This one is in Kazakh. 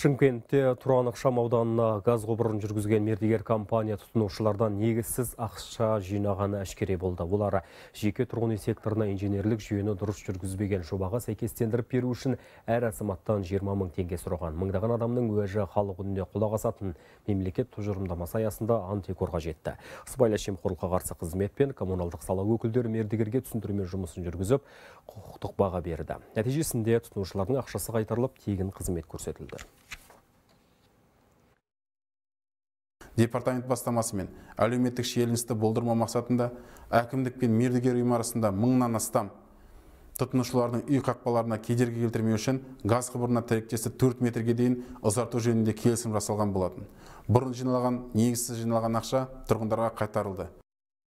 шымкентте тұран ықшам ауданына газ құбырын жүргізген мердігер компания тұтынушылардан негізсіз ақша жинағаны әшкере болды олар жеке тұрғын үй секторына инженерлік жүйені дұрыс жүргізбеген жобаға сәйкестендіріп беру үшін әр азаматтан жиырма мың теңге сұраған мыңдаған адамның уәжі халық үніне құлақ асатын мемлекет тұжырымдамасы аясында антикорға жетті сыбайлас жемқорлыққа қарсы қызмет пен коммуналдық сала өкілдері мердігерге түсіндірме жұмысын жүргізіп құқықтық баға берді нәтижесінде тұтынушылардың ақшасы қайтарылып тегін қызмет көрсетілді департамент бастамасымен әлеуметтік шиеленісті болдырмау мақсатында әкімдік пен мердігер ұйым арасында мыңнан астам тұтынушылардың үй қақпаларына кедергі келтірмеу үшін газ құбырына тіректесі 4 метрге дейін ұзарту жөнінде келісім жасалған болатын бұрын жиналған негізсіз жиналған ақша тұрғындарға қайтарылды